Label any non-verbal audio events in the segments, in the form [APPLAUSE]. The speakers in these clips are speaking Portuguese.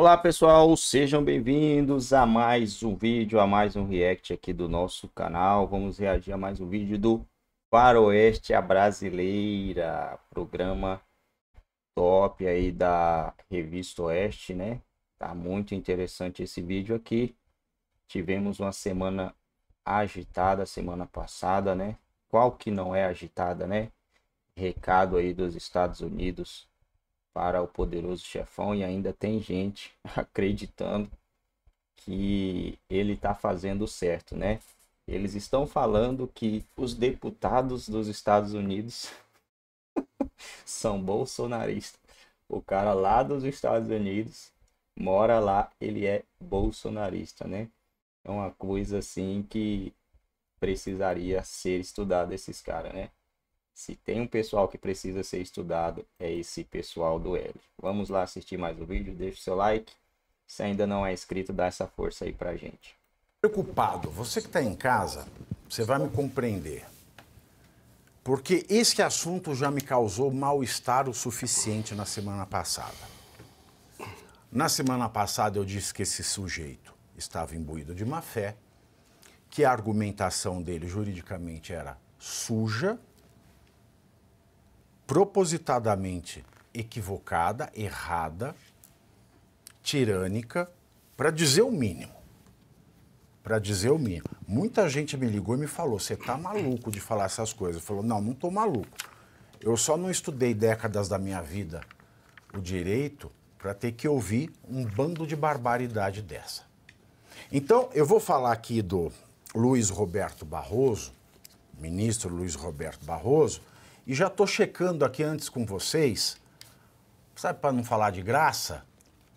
Olá pessoal, sejam bem-vindos a mais um vídeo, a mais um react aqui do nosso canal. Vamos reagir a mais um vídeo do Faroeste a Brasileira, programa top aí da Revista Oeste, né? Tá muito interessante esse vídeo aqui. Tivemos uma semana agitada semana passada, né? Qual que não é agitada, né? Recado aí dos Estados Unidos para o poderoso chefão e ainda tem gente [LAUGHS] acreditando que ele está fazendo certo, né? Eles estão falando que os deputados dos Estados Unidos [LAUGHS] são bolsonaristas. O cara lá dos Estados Unidos mora lá, ele é bolsonarista, né? É uma coisa assim que precisaria ser estudada esses caras, né? Se tem um pessoal que precisa ser estudado, é esse pessoal do L. Vamos lá assistir mais o vídeo, deixa o seu like. Se ainda não é inscrito, dá essa força aí pra gente. Preocupado, você que está em casa, você vai me compreender. Porque esse assunto já me causou mal-estar o suficiente na semana passada. Na semana passada eu disse que esse sujeito estava imbuído de má fé, que a argumentação dele juridicamente era suja, propositadamente equivocada, errada, tirânica, para dizer o mínimo. Para dizer o mínimo. Muita gente me ligou e me falou: você está maluco de falar essas coisas? Falou: não, não estou maluco. Eu só não estudei décadas da minha vida o direito para ter que ouvir um bando de barbaridade dessa. Então, eu vou falar aqui do Luiz Roberto Barroso, ministro Luiz Roberto Barroso, e já estou checando aqui antes com vocês, sabe para não falar de graça,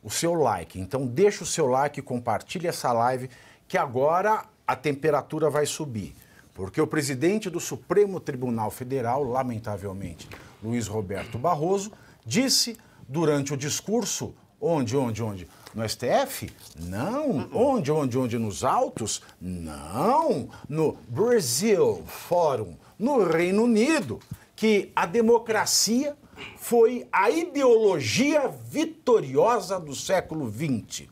o seu like. Então deixa o seu like, compartilhe essa live, que agora a temperatura vai subir. Porque o presidente do Supremo Tribunal Federal, lamentavelmente, Luiz Roberto Barroso, disse durante o discurso, onde, onde, onde? No STF? Não. Onde, onde, onde? Nos autos? Não. No Brasil Fórum, no Reino Unido que a democracia foi a ideologia vitoriosa do século XX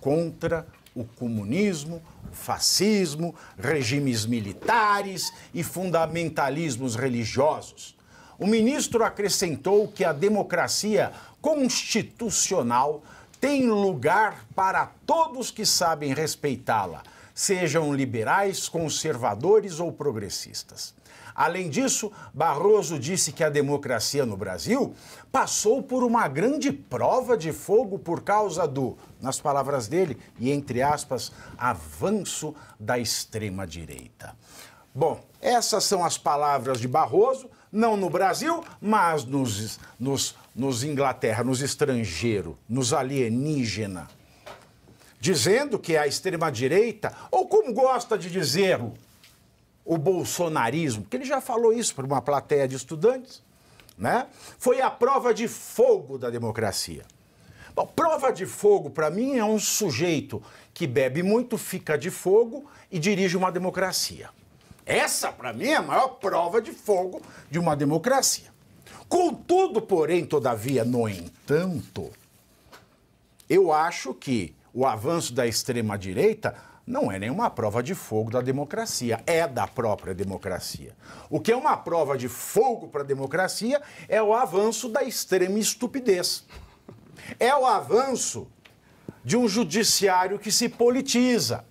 contra o comunismo, o fascismo, regimes militares e fundamentalismos religiosos. O ministro acrescentou que a democracia constitucional tem lugar para todos que sabem respeitá-la, sejam liberais, conservadores ou progressistas. Além disso, Barroso disse que a democracia no Brasil passou por uma grande prova de fogo por causa do, nas palavras dele, e entre aspas, avanço da extrema-direita. Bom, essas são as palavras de Barroso, não no Brasil, mas nos, nos, nos Inglaterra, nos estrangeiro, nos alienígena. Dizendo que a extrema-direita, ou como gosta de dizer o bolsonarismo, porque ele já falou isso para uma plateia de estudantes, né? Foi a prova de fogo da democracia. Bom, prova de fogo, para mim, é um sujeito que bebe muito, fica de fogo e dirige uma democracia. Essa, para mim, é a maior prova de fogo de uma democracia. Contudo, porém, todavia, no entanto, eu acho que o avanço da extrema-direita não é nenhuma prova de fogo da democracia, é da própria democracia. O que é uma prova de fogo para a democracia é o avanço da extrema estupidez. É o avanço de um judiciário que se politiza.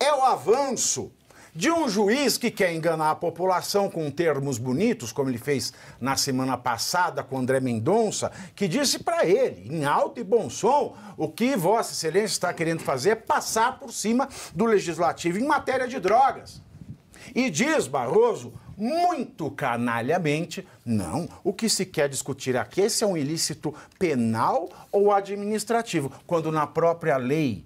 É o avanço de um juiz que quer enganar a população com termos bonitos, como ele fez na semana passada com André Mendonça, que disse para ele, em alto e bom som, o que Vossa Excelência está querendo fazer é passar por cima do legislativo em matéria de drogas. E diz Barroso, muito canalhamente, não, o que se quer discutir aqui é se é um ilícito penal ou administrativo, quando na própria lei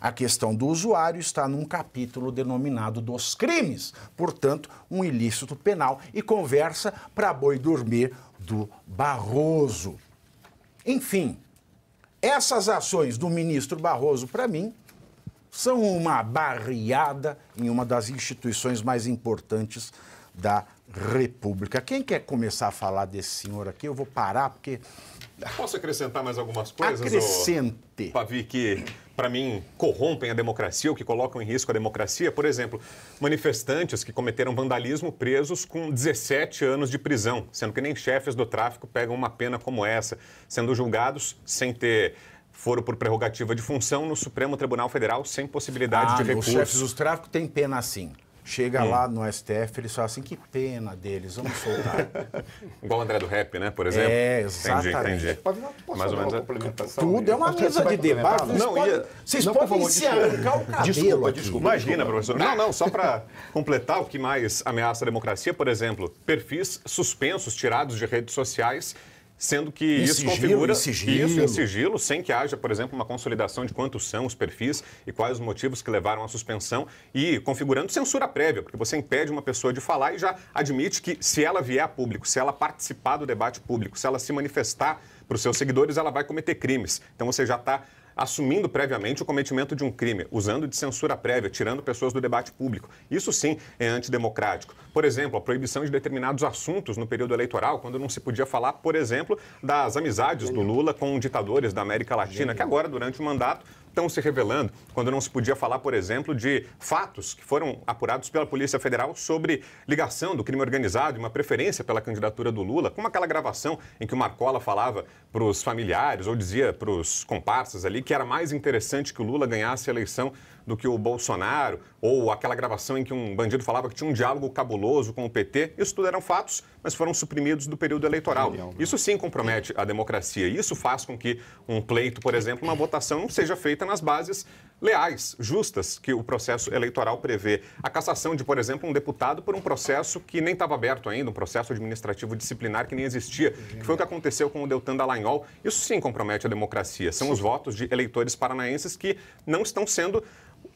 a questão do usuário está num capítulo denominado dos crimes, portanto, um ilícito penal, e conversa para boi dormir do Barroso. Enfim, essas ações do ministro Barroso, para mim, são uma barriada em uma das instituições mais importantes da República. Quem quer começar a falar desse senhor aqui? Eu vou parar porque. Posso acrescentar mais algumas coisas? Acrescente. Pavi, que para mim corrompem a democracia ou que colocam em risco a democracia. Por exemplo, manifestantes que cometeram vandalismo presos com 17 anos de prisão, sendo que nem chefes do tráfico pegam uma pena como essa, sendo julgados sem ter foram por prerrogativa de função no Supremo Tribunal Federal sem possibilidade ah, de recurso. Os chefes do tráfico têm pena assim. Chega é. lá no STF, eles falam assim, que pena deles, vamos soltar. [LAUGHS] Igual o André do Rap, né, por é, exemplo? É, exatamente. Entendi, entendi. Pode, Mais ou menos. É Complementação tudo é uma mesa de debate. Não, podem, ia, vocês não, podem se arrancar o cabelo Desculpa, aqui. desculpa. Imagina, professor. Não, não, só para completar o que mais ameaça a democracia, por exemplo, perfis suspensos, tirados de redes sociais sendo que em isso sigilo, configura sigilo. isso em sigilo, sem que haja, por exemplo, uma consolidação de quantos são os perfis e quais os motivos que levaram à suspensão e configurando censura prévia, porque você impede uma pessoa de falar e já admite que se ela vier a público, se ela participar do debate público, se ela se manifestar para os seus seguidores, ela vai cometer crimes. Então você já está assumindo previamente o cometimento de um crime, usando de censura prévia, tirando pessoas do debate público. Isso sim é antidemocrático. Por exemplo, a proibição de determinados assuntos no período eleitoral, quando não se podia falar, por exemplo, das amizades do Lula com ditadores da América Latina, que agora, durante o mandato, estão se revelando, quando não se podia falar, por exemplo, de fatos que foram apurados pela Polícia Federal sobre ligação do crime organizado e uma preferência pela candidatura do Lula, como aquela gravação em que o Marcola falava para os familiares ou dizia para os comparsas ali que era mais interessante que o Lula ganhasse a eleição do que o Bolsonaro, ou aquela gravação em que um bandido falava que tinha um diálogo cabuloso com o PT. Isso tudo eram fatos, mas foram suprimidos do período eleitoral. É Isso sim compromete a democracia. Isso faz com que um pleito, por exemplo, uma votação não seja feita nas bases leais, justas, que o processo eleitoral prevê. A cassação de, por exemplo, um deputado por um processo que nem estava aberto ainda, um processo administrativo disciplinar que nem existia, que foi o que aconteceu com o Deltan Dallagnol. Isso sim compromete a democracia. São os votos de eleitores paranaenses que não estão sendo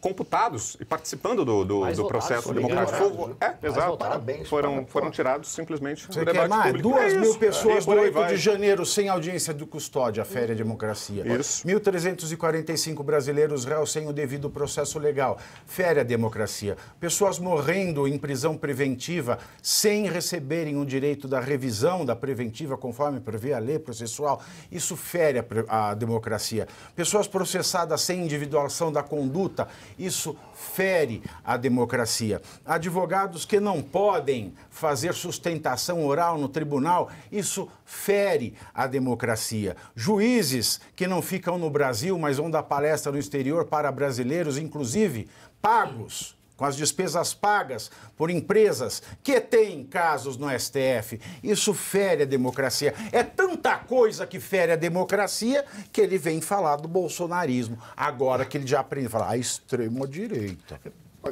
computados e participando do, do, do processo democrático. Engano, né? é, exato. Parabéns, foram, foram tirados simplesmente Você do debate quer público. Duas é mil pessoas é, no 8 vai. de janeiro sem audiência do custódia, fere é a democracia. Isso. 1.345 brasileiros réus sem o devido processo legal, fere é a democracia. Pessoas morrendo em prisão preventiva sem receberem o direito da revisão da preventiva conforme prevê a lei processual, isso fere a, a democracia. Pessoas processadas sem individuação da conduta isso fere a democracia. Advogados que não podem fazer sustentação oral no tribunal, isso fere a democracia. Juízes que não ficam no Brasil, mas vão dar palestra no exterior para brasileiros, inclusive pagos com as despesas pagas por empresas que têm casos no STF. Isso fere a democracia. É tanta coisa que fere a democracia que ele vem falar do bolsonarismo, agora que ele já aprende a falar a ah, extrema-direita.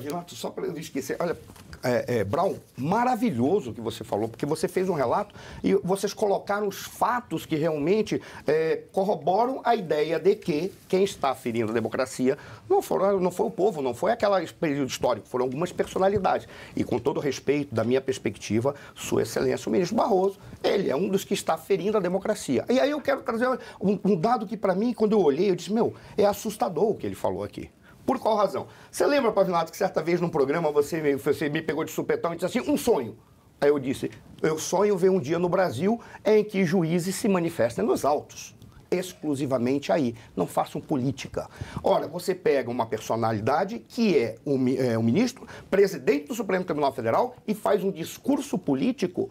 lá, só para não esquecer, olha, é, é, Brown, maravilhoso que você falou, porque você fez um relato e vocês colocaram os fatos que realmente é, corroboram a ideia de que quem está ferindo a democracia não, foram, não foi o povo, não foi aquele período histórico, foram algumas personalidades. E com todo respeito, da minha perspectiva, Sua Excelência, o ministro Barroso, ele é um dos que está ferindo a democracia. E aí eu quero trazer um, um dado que, para mim, quando eu olhei, eu disse: meu, é assustador o que ele falou aqui. Por qual razão? Você lembra, Pavinato, que certa vez num programa você me, você me pegou de supetão e disse assim, um sonho. Aí eu disse, eu sonho ver um dia no Brasil em que juízes se manifestem nos autos exclusivamente aí. Não façam política. Ora, você pega uma personalidade que é o, é, ministro, presidente do Supremo Tribunal Federal, e faz um discurso político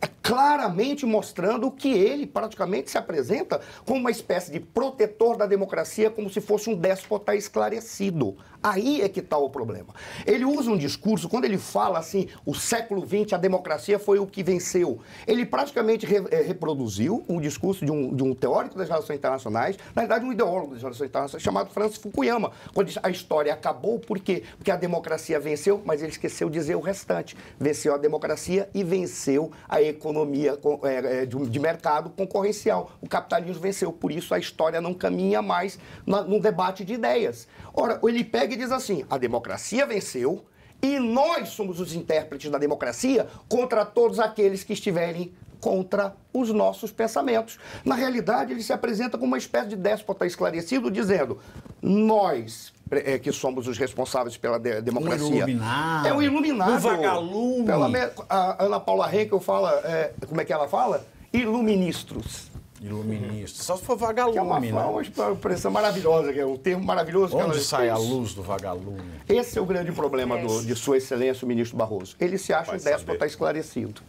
é, claramente mostrando que ele praticamente se apresenta como uma espécie de protetor da democracia, como se fosse um déspota esclarecido. Aí é que está o problema. Ele usa um discurso, quando ele fala assim, o século XX, a democracia foi o que venceu. Ele praticamente re, é, reproduziu um discurso de um, de um teórico das relações internacionais, na verdade, um ideólogo das relações internacionais, chamado Francis Fukuyama, quando diz a história acabou, por quê? Porque a democracia venceu, mas ele esqueceu de dizer o restante. Venceu a democracia e venceu a economia é, de, de mercado concorrencial. O capitalismo venceu, por isso a história não caminha mais na, num debate de ideias. Ora, ele pega que diz assim: a democracia venceu e nós somos os intérpretes da democracia contra todos aqueles que estiverem contra os nossos pensamentos. Na realidade, ele se apresenta como uma espécie de déspota esclarecido, dizendo: nós é, que somos os responsáveis pela de democracia. Um iluminado. É um iluminado. Um vagalume. Pela, a Ana Paula Henkel fala, é, como é que ela fala? Iluministros. Iluminista. Só se for vagalume, que é uma, uma né? expressão maravilhosa, que é um termo maravilhoso. Onde sai a luz do vagalume? Esse é o grande problema é do, de Sua Excelência, o ministro Barroso. Ele se acha Vai um déspota esclarecido.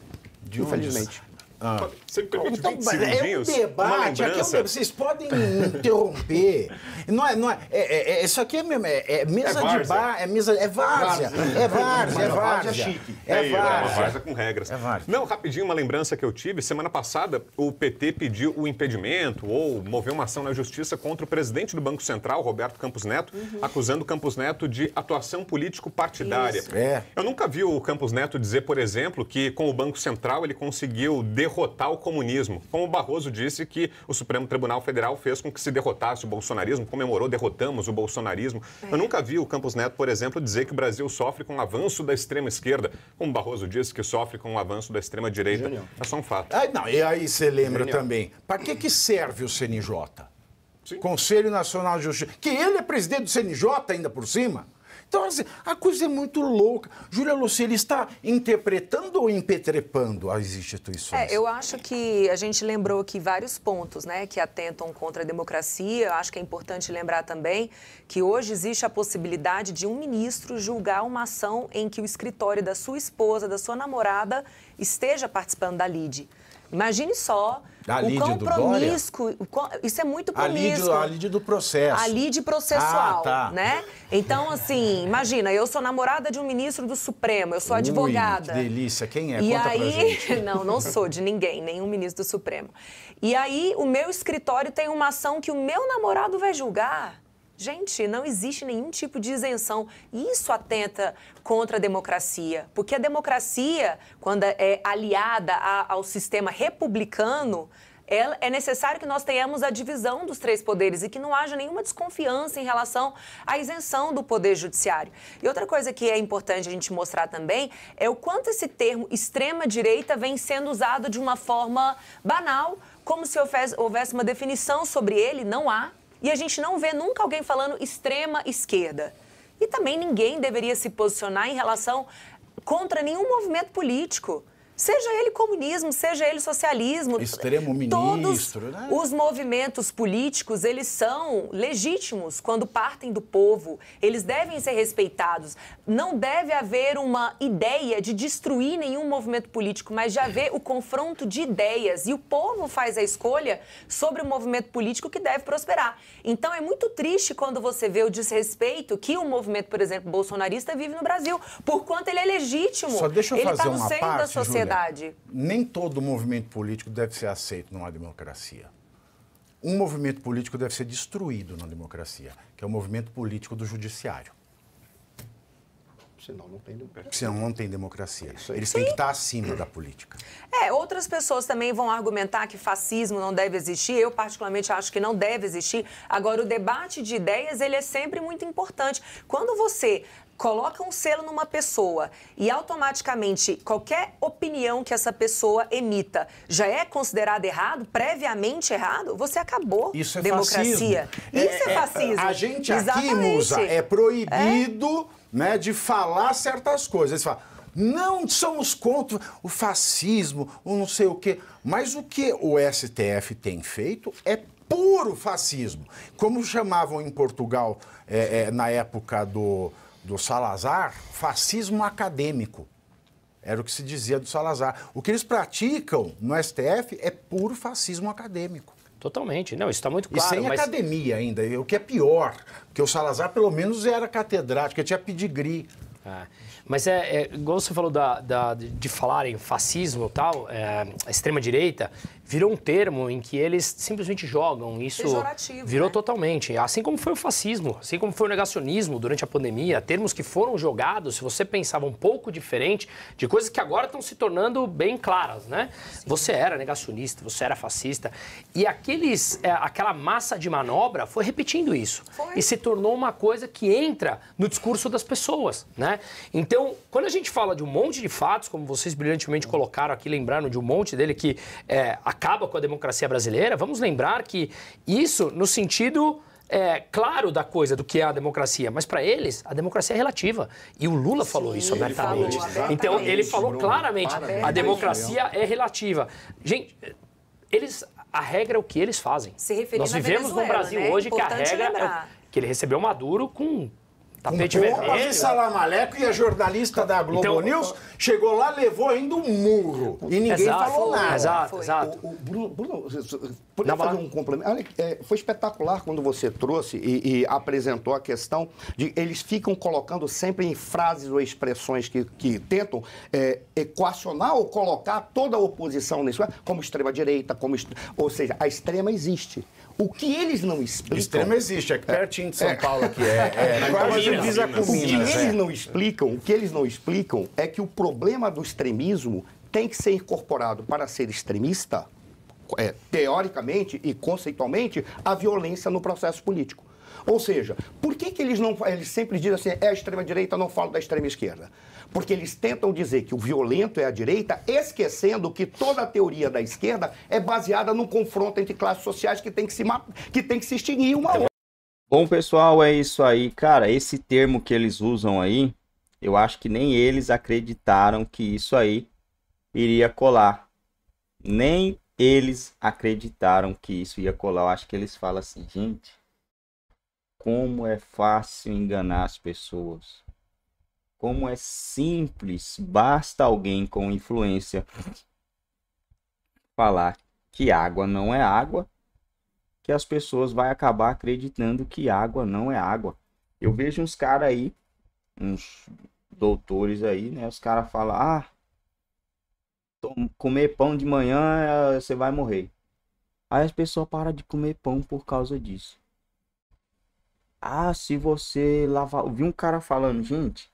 De infelizmente. Onde? Ah. então, É um debate, aqui é um Vocês podem interromper. Não é, não é, é, é, é isso aqui é, mesmo, é, é mesa é de bar, é mesa. É várzea. É várzea, é várzea. É chique. É, é várzea. É com regras. É várzea. Não, rapidinho, uma lembrança que eu tive. Semana passada, o PT pediu o impedimento ou moveu uma ação na justiça contra o presidente do Banco Central, Roberto Campos Neto, uhum. acusando o Campos Neto de atuação político-partidária. É. Eu nunca vi o Campos Neto dizer, por exemplo, que com o Banco Central ele conseguiu derrubar derrotar o comunismo. Como Barroso disse que o Supremo Tribunal Federal fez com que se derrotasse o bolsonarismo, comemorou, derrotamos o bolsonarismo. É. Eu nunca vi o Campos Neto, por exemplo, dizer que o Brasil sofre com o avanço da extrema esquerda, como Barroso disse que sofre com o avanço da extrema direita. É só um fato. Ah, não, e aí você lembra Genial. também, para que, que serve o CNJ? Sim. Conselho Nacional de Justiça, que ele é presidente do CNJ ainda por cima. Então, assim, a coisa é muito louca. Júlia Lucília está interpretando ou impetrepando as instituições? É, eu acho que a gente lembrou aqui vários pontos né, que atentam contra a democracia. Eu acho que é importante lembrar também que hoje existe a possibilidade de um ministro julgar uma ação em que o escritório da sua esposa, da sua namorada, esteja participando da lide. Imagine só o quão promíscuo, isso é muito promíscuo. A lide, do processo. A lide processual, ah, tá. né? Então, assim, imagina, eu sou namorada de um ministro do Supremo, eu sou advogada. que delícia, quem é? E Conta aí, [LAUGHS] não, não sou de ninguém, nenhum ministro do Supremo. E aí, o meu escritório tem uma ação que o meu namorado vai julgar. Gente, não existe nenhum tipo de isenção. Isso atenta contra a democracia. Porque a democracia, quando é aliada a, ao sistema republicano, é, é necessário que nós tenhamos a divisão dos três poderes e que não haja nenhuma desconfiança em relação à isenção do poder judiciário. E outra coisa que é importante a gente mostrar também é o quanto esse termo extrema-direita vem sendo usado de uma forma banal, como se houvesse uma definição sobre ele, não há. E a gente não vê nunca alguém falando extrema esquerda. E também ninguém deveria se posicionar em relação contra nenhum movimento político. Seja ele comunismo, seja ele socialismo, extremo ministro, todos né? os movimentos políticos, eles são legítimos quando partem do povo, eles devem ser respeitados. Não deve haver uma ideia de destruir nenhum movimento político, mas de haver o confronto de ideias e o povo faz a escolha sobre o movimento político que deve prosperar. Então é muito triste quando você vê o desrespeito que o movimento, por exemplo, bolsonarista vive no Brasil, por quanto ele é legítimo. Só deixa eu ele tá fazer tá no uma parte, da sociedade sociedade. Nem todo movimento político deve ser aceito numa democracia. Um movimento político deve ser destruído na democracia, que é o movimento político do judiciário. Senão não tem democracia. Senão não tem democracia. É Eles Sim. têm que estar acima da política. É, outras pessoas também vão argumentar que fascismo não deve existir. Eu, particularmente, acho que não deve existir. Agora, o debate de ideias, ele é sempre muito importante. Quando você coloca um selo numa pessoa e automaticamente qualquer opinião que essa pessoa emita já é considerada errado, previamente errado, você acabou Isso é democracia. Fascismo. Isso é, é, é fascismo. É, a gente Exatamente. aqui, Musa, é proibido é. Né, de falar certas coisas. Você fala, não somos contra o fascismo, o não sei o quê. Mas o que o STF tem feito é puro fascismo. Como chamavam em Portugal é, é, na época do, do Salazar, fascismo acadêmico. Era o que se dizia do Salazar. O que eles praticam no STF é puro fascismo acadêmico. Totalmente, não, isso está muito claro. E sem mas... academia ainda, o que é pior, porque o Salazar pelo menos era catedrático, tinha pedigree. Ah, mas é, é, igual você falou da, da, de falar em fascismo e tal, é, extrema-direita, virou um termo em que eles simplesmente jogam. Isso virou né? totalmente. Assim como foi o fascismo, assim como foi o negacionismo durante a pandemia, termos que foram jogados, se você pensava um pouco diferente, de coisas que agora estão se tornando bem claras, né? Sim. Você era negacionista, você era fascista. E aqueles, é, aquela massa de manobra foi repetindo isso. Foi. E se tornou uma coisa que entra no discurso das pessoas, né? Então, quando a gente fala de um monte de fatos, como vocês brilhantemente colocaram aqui, lembrando de um monte dele que é, acaba com a democracia brasileira, vamos lembrar que isso no sentido é, claro da coisa, do que é a democracia, mas para eles a democracia é relativa. E o Lula Sim, falou isso abertamente. Falou, então ele falou Bruno, claramente: a democracia é relativa. Gente, eles. A regra é o que eles fazem. Nós vivemos num no Brasil né? É hoje Importante que a regra. É, que ele recebeu Maduro com Tapete tá com vermelho. Salamaleco e a jornalista da Globo então, News então- chegou lá, levou ainda um murro. E ninguém exato, falou nada. Exato, exato. O, o Bruno, Bruno poderia fazer um complemento? Olha, é, foi espetacular quando você trouxe e, e, apresentou a questão de eles ficam colocando sempre em frases ou expressões que, que tentam é, equacionar ou colocar toda a oposição nisso, é, como extrema-direita, como... Ou seja, a extrema existe. O que eles não explicam. Extremo existe, é pertinho de São é. Paulo é, é, [LAUGHS] então, que é. é, é quase O que eles não explicam, o que eles não explicam é que o problema do extremismo tem que ser incorporado para ser extremista, é, teoricamente e conceitualmente, a violência no processo político. Ou seja, por que, que eles não. Eles sempre dizem assim, é a extrema-direita, não falo da extrema-esquerda. Porque eles tentam dizer que o violento é a direita, esquecendo que toda a teoria da esquerda é baseada num confronto entre classes sociais que tem que se, que tem que se extinguir uma outra. Bom, pessoal, é isso aí. Cara, esse termo que eles usam aí, eu acho que nem eles acreditaram que isso aí iria colar. Nem eles acreditaram que isso ia colar. Eu acho que eles falam assim, gente, como é fácil enganar as pessoas como é simples, basta alguém com influência falar que água não é água, que as pessoas vão acabar acreditando que água não é água. Eu vejo uns caras aí, uns doutores aí, né? Os caras falam, ah, comer pão de manhã eh, você vai morrer. Aí as pessoas param de comer pão por causa disso. Ah, se você lavar. Eu vi um cara falando, gente,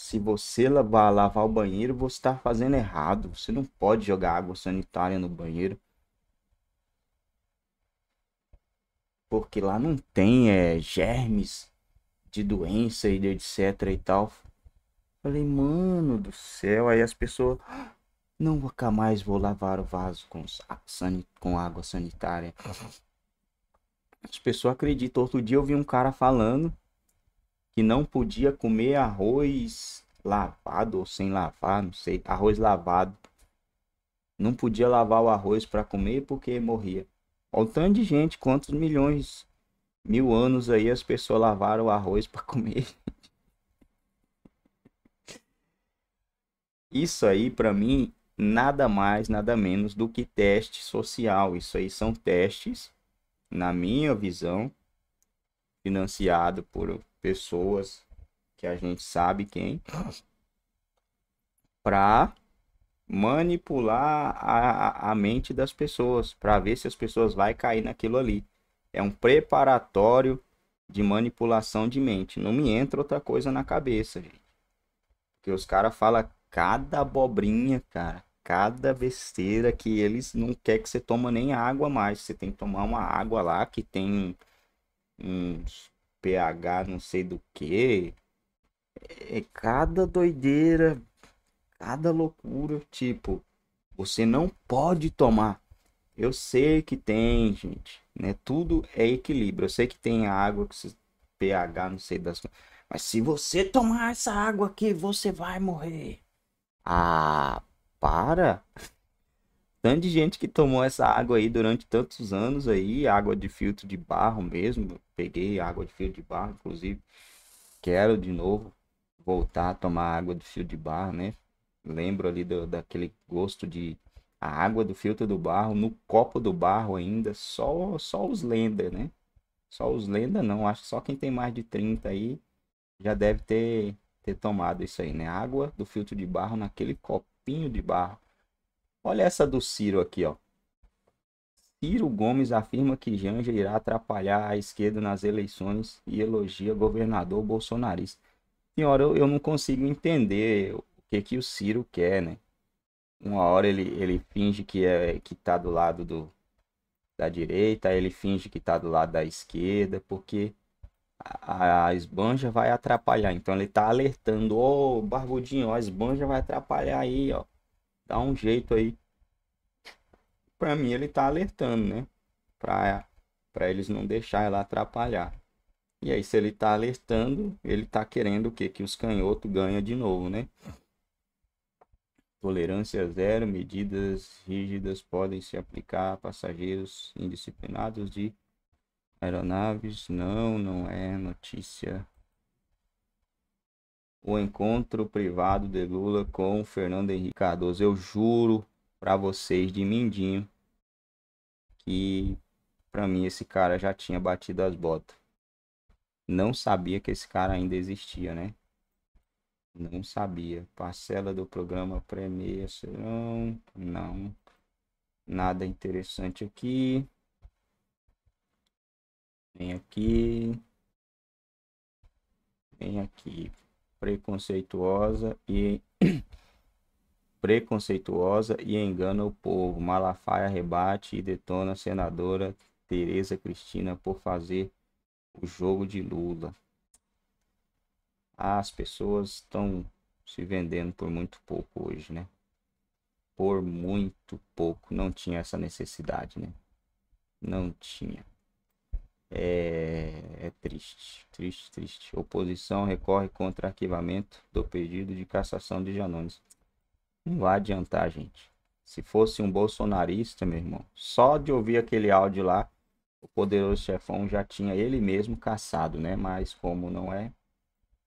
se você lavar, lavar o banheiro, você está fazendo errado. Você não pode jogar água sanitária no banheiro. Porque lá não tem é, germes de doença e de etc e tal. Falei, mano do céu. Aí as pessoas. Ah, não nunca mais vou lavar o vaso com, com água sanitária. As pessoas acreditam. Outro dia eu vi um cara falando que não podia comer arroz lavado ou sem lavar, não sei, arroz lavado. Não podia lavar o arroz para comer porque morria. Olha o tanto de gente, quantos milhões, mil anos aí as pessoas lavaram o arroz para comer. [LAUGHS] Isso aí, para mim, nada mais, nada menos do que teste social. Isso aí são testes, na minha visão, financiado por pessoas que a gente sabe quem [COUGHS] para manipular a, a mente das pessoas para ver se as pessoas vai cair naquilo ali é um preparatório de manipulação de mente não me entra outra coisa na cabeça gente porque os caras fala cada abobrinha cara cada besteira que eles não quer que você toma nem água mais você tem que tomar uma água lá que tem uns PH não sei do que. É, é cada doideira, cada loucura, tipo, você não pode tomar. Eu sei que tem, gente, né? Tudo é equilíbrio. Eu sei que tem água que pH, não sei das coisas. Mas se você tomar essa água aqui, você vai morrer. Ah, para tanto de gente que tomou essa água aí durante tantos anos aí, água de filtro de barro mesmo. Peguei água de filtro de barro, inclusive. Quero de novo voltar a tomar água do filtro de barro, né? Lembro ali do, daquele gosto de a água do filtro do barro no copo do barro ainda, só só os lenda, né? Só os lenda não, acho que só quem tem mais de 30 aí já deve ter ter tomado isso aí, né? Água do filtro de barro naquele copinho de barro Olha essa do Ciro aqui, ó. Ciro Gomes afirma que Janja irá atrapalhar a esquerda nas eleições e elogia governador bolsonarista. Senhora, eu, eu não consigo entender o que, que o Ciro quer, né? Uma hora ele, ele finge que, é, que tá do lado do, da direita, ele finge que tá do lado da esquerda, porque a, a esbanja vai atrapalhar. Então ele tá alertando, ô, oh, barbudinho, ó, a esbanja vai atrapalhar aí, ó dá um jeito aí. Para mim, ele está alertando, né? Para eles não deixar ela atrapalhar. E aí, se ele está alertando, ele está querendo o quê? Que os canhotos ganham de novo, né? Tolerância zero, medidas rígidas podem se aplicar a passageiros indisciplinados de aeronaves. Não, não é notícia o encontro privado de Lula com Fernando Henrique Cardoso. Eu juro para vocês de mindinho que para mim esse cara já tinha batido as botas. Não sabia que esse cara ainda existia, né? Não sabia. Parcela do programa Premier serão. Não. Nada interessante aqui. Vem aqui. Vem aqui preconceituosa e [CLEARS THROAT] preconceituosa e engana o povo. Malafaia rebate e detona a senadora Tereza Cristina por fazer o jogo de Lula. As pessoas estão se vendendo por muito pouco hoje, né? Por muito pouco. Não tinha essa necessidade, né? Não tinha. É, é, triste, triste, triste. Oposição recorre contra arquivamento do pedido de cassação de Janones. Não vai adiantar, gente. Se fosse um bolsonarista, meu irmão, só de ouvir aquele áudio lá, o poderoso chefão já tinha ele mesmo caçado, né? Mas como não é,